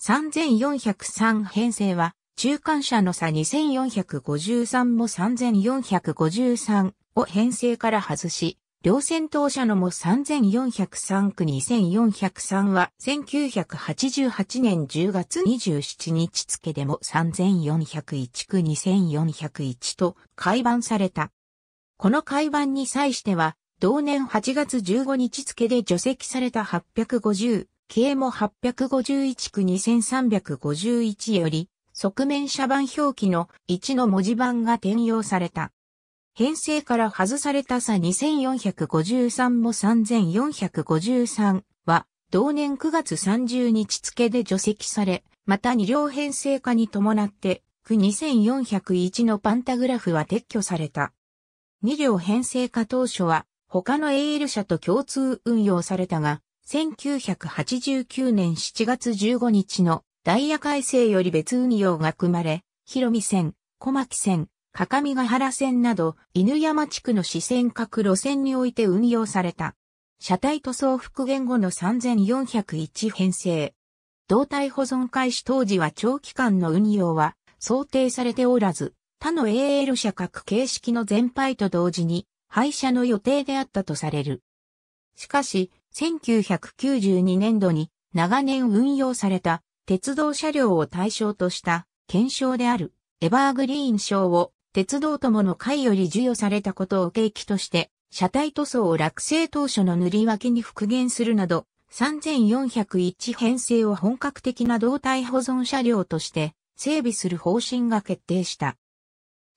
3403編成は、中間車の差2453も3453を編成から外し、両戦闘車のも3403区2403は1988年10月27日付でも3401区2401と改版された。この改版に際しては、同年8月15日付で除籍された850、系も851区2351より、側面車番表記の1の文字盤が転用された。編成から外された差2453も3453は、同年9月30日付で除籍され、また2両編成化に伴って、区2401のパンタグラフは撤去された。2両編成化当初は、他の AL 社と共通運用されたが、1989年7月15日のダイヤ改正より別運用が組まれ、広見線、小牧線、各務原線など、犬山地区の四線各路線において運用された。車体塗装復元後の3401編成。胴体保存開始当時は長期間の運用は想定されておらず、他の AL 車各形式の全廃と同時に廃車の予定であったとされる。しかし、1992年度に長年運用された鉄道車両を対象とした検証であるエバーグリーン賞を鉄道友の会より授与されたことを契機として、車体塗装を落成当初の塗り分けに復元するなど、3401編成を本格的な胴体保存車両として整備する方針が決定した。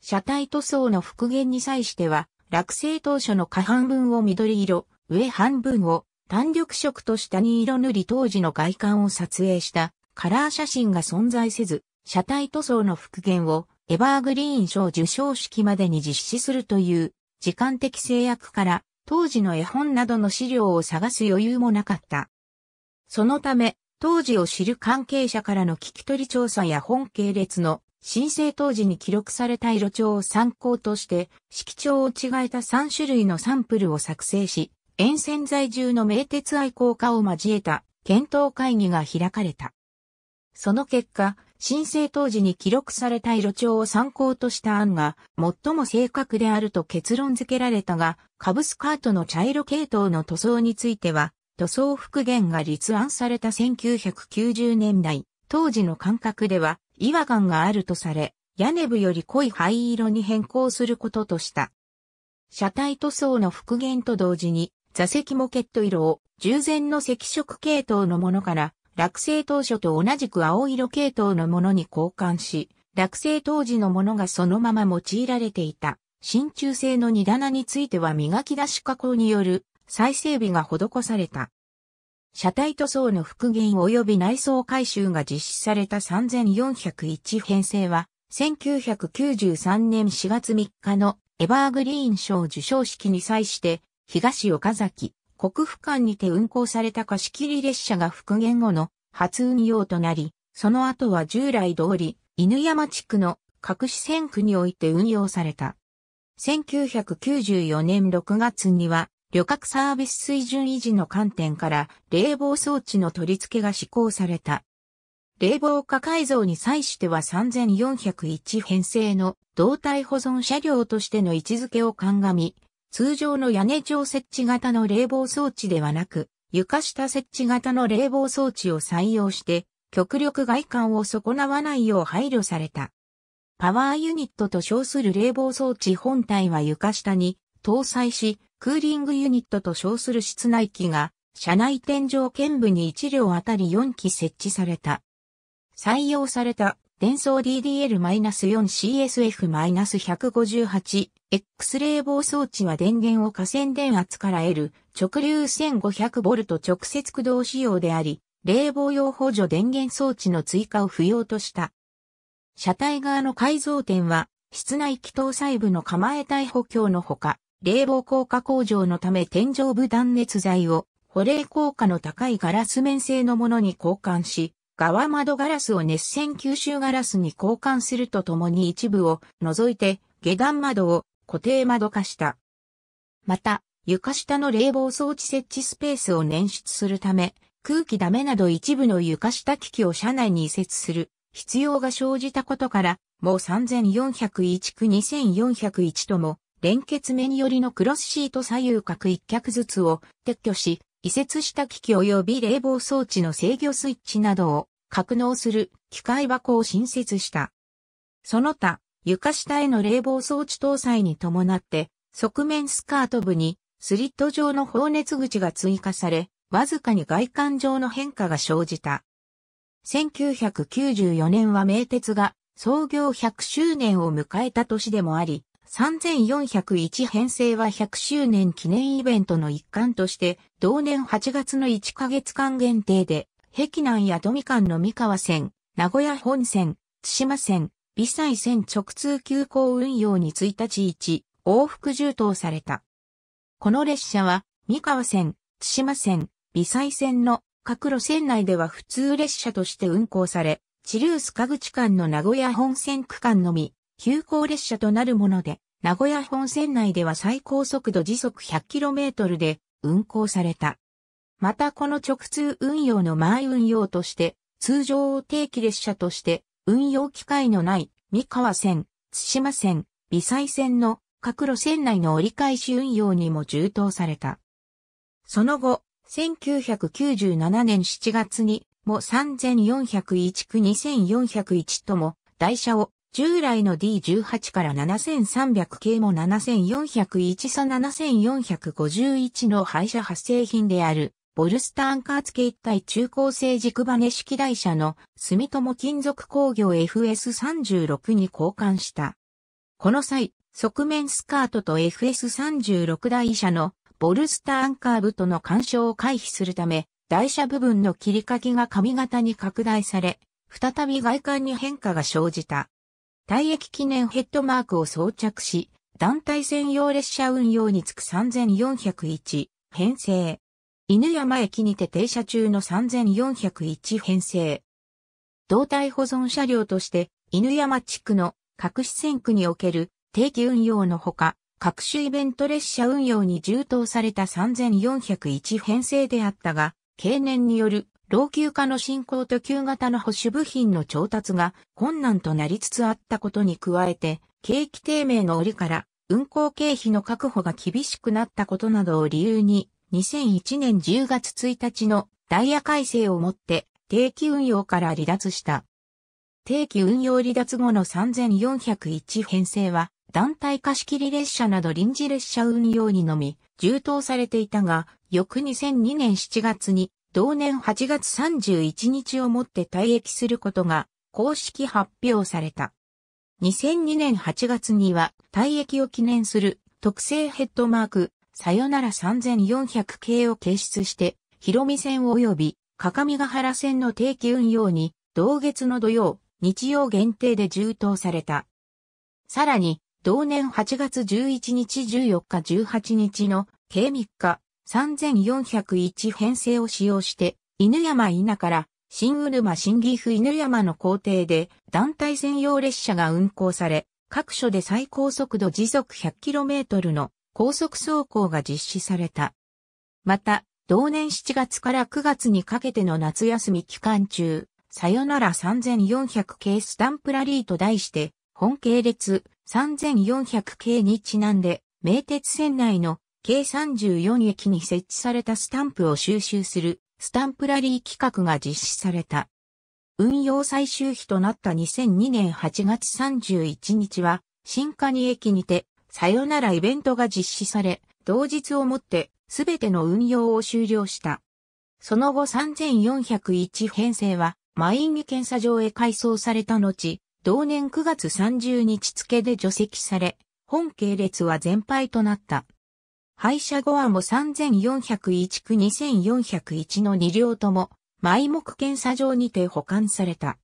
車体塗装の復元に際しては、落成当初の下半分を緑色、上半分を単緑色と下に色塗り当時の外観を撮影したカラー写真が存在せず、車体塗装の復元をエバーグリーン賞受賞式までに実施するという時間的制約から当時の絵本などの資料を探す余裕もなかった。そのため、当時を知る関係者からの聞き取り調査や本系列の申請当時に記録された色調を参考として、色調を違えた3種類のサンプルを作成し、沿線在住の名鉄愛好家を交えた検討会議が開かれた。その結果、申請当時に記録された色調を参考とした案が最も正確であると結論付けられたが、カブスカートの茶色系統の塗装については、塗装復元が立案された1990年代、当時の感覚では違和感があるとされ、屋根部より濃い灰色に変更することとした。車体塗装の復元と同時に、座席モケット色を従前の赤色系統のものから落成当初と同じく青色系統のものに交換し、落成当時のものがそのまま用いられていた。真鍮製の荷棚については磨き出し加工による再整備が施された。車体塗装の復元及び内装改修が実施された3401編成は、1993年4月3日のエバーグリーン賞受賞式に際して、東岡崎、国府間にて運行された貸切列車が復元後の初運用となり、その後は従来通り、犬山地区の各支線区において運用された。1994年6月には、旅客サービス水準維持の観点から冷房装置の取り付けが施行された。冷房化改造に際しては3401編成の動体保存車両としての位置づけを鑑み、通常の屋根上設置型の冷房装置ではなく、床下設置型の冷房装置を採用して、極力外観を損なわないよう配慮された。パワーユニットと称する冷房装置本体は床下に搭載し、クーリングユニットと称する室内機が、車内天井剣部に1両あたり4機設置された。採用された、電装 DDL-4CSF-158 X 冷房装置は電源を下線電圧から得る直流 1500V 直接駆動仕様であり、冷房用補助電源装置の追加を不要とした。車体側の改造点は、室内気筒細部の構え体補強のほか、冷房効果向上のため天井部断熱材を保冷効果の高いガラス面製のものに交換し、側窓ガラスを熱線吸収ガラスに交換するとともに一部を除いて下段窓を固定窓化した。また、床下の冷房装置設置スペースを捻出するため、空気ダメなど一部の床下機器を車内に移設する必要が生じたことから、もう3401区2401とも、連結面寄りのクロスシート左右角一脚ずつを撤去し、移設した機器及び冷房装置の制御スイッチなどを格納する機械箱を新設した。その他、床下への冷房装置搭載に伴って、側面スカート部にスリット状の放熱口が追加され、わずかに外観上の変化が生じた。1994年は名鉄が創業100周年を迎えた年でもあり、3401編成は100周年記念イベントの一環として、同年8月の1ヶ月間限定で、碧南やドミカンの三河線、名古屋本線、津島線、微細線直通急行運用に1日1往復充当された。この列車は、三河線、津島線、微細線の各路線内では普通列車として運行され、チルースカ口間の名古屋本線区間のみ、急行列車となるもので、名古屋本線内では最高速度時速 100km で運行された。またこの直通運用の前運用として、通常定期列車として運用機会のない三河線、津島線、美西線の各路線内の折り返し運用にも充当された。その後、1997年7月にも3401区2401とも台車を従来の D18 から7300系も7401差7451の廃車発生品であるボルスターンカーツ系一体中高生軸バネ式台車の住友金属工業 FS36 に交換した。この際、側面スカートと FS36 台車のボルスターンカーブとの干渉を回避するため、台車部分の切り欠きが髪型に拡大され、再び外観に変化が生じた。退役記念ヘッドマークを装着し、団体専用列車運用につく3401編成。犬山駅にて停車中の3401編成。胴体保存車両として、犬山地区の各市線区における定期運用のほか、各種イベント列車運用に充当された3401編成であったが、経年による老朽化の進行と旧型の保守部品の調達が困難となりつつあったことに加えて、景気低迷の折から運行経費の確保が厳しくなったことなどを理由に、2001年10月1日のダイヤ改正をもって定期運用から離脱した。定期運用離脱後の3401編成は団体貸切列車など臨時列車運用にのみ充当されていたが、翌2002年7月に同年8月31日をもって退役することが公式発表された。2002年8月には退役を記念する特製ヘッドマークさよなら3400系を掲出して、広見線及び、かかみが原線の定期運用に、同月の土曜、日曜限定で充当された。さらに、同年8月11日14日18日の計3日3401編成を使用して、犬山稲から新うるま新岐阜犬山の工程で団体専用列車が運行され、各所で最高速度時速 100km の高速走行が実施された。また、同年7月から9月にかけての夏休み期間中、さよなら3400系スタンプラリーと題して、本系列3400系にちなんで、名鉄線内の計34駅に設置されたスタンプを収集するスタンプラリー企画が実施された。運用最終日となった2002年8月31日は、新入駅にてさよならイベントが実施され、同日をもってすべての運用を終了した。その後3401編成は、マン日検査場へ改装された後、同年9月30日付で除籍され、本系列は全廃となった。廃車後はも3401区2401の2両とも、埋目検査場にて保管された。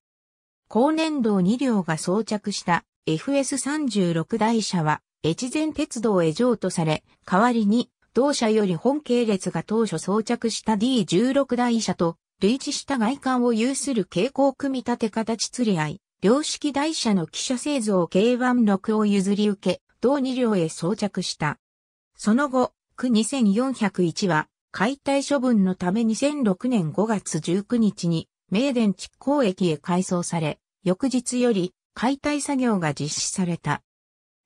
高年度2両が装着した FS36 台車は、越前鉄道へ譲渡され、代わりに、同社より本系列が当初装着した D16 台車と、類似した外観を有する傾向組み立て形釣り合い、両式台車の汽車製造 K16 を譲り受け、同2両へ装着した。その後、区2401は、解体処分のため2006年5月19日に、名電築港駅へ改装され、翌日より解体作業が実施された。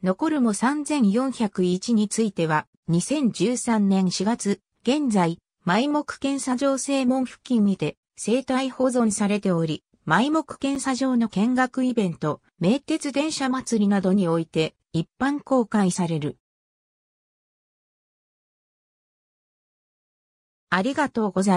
残るも3401については、2013年4月、現在、埋目検査場正門付近にて、生態保存されており、埋目検査場の見学イベント、名鉄電車祭りなどにおいて、一般公開される。ありがとうございます。